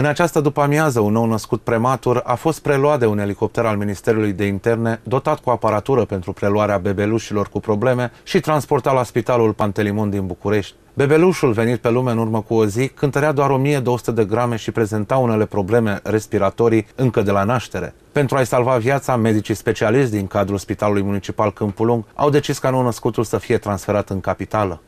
În această după-amiază, un nou născut prematur a fost preluat de un elicopter al Ministerului de Interne, dotat cu aparatură pentru preluarea bebelușilor cu probleme și transportat la Spitalul Pantelimon din București. Bebelușul venit pe lume în urmă cu o zi cântărea doar 1200 de grame și prezenta unele probleme respiratorii încă de la naștere. Pentru a-i salva viața, medicii specialiști din cadrul Spitalului Municipal Câmpulung au decis ca nou născutul să fie transferat în capitală.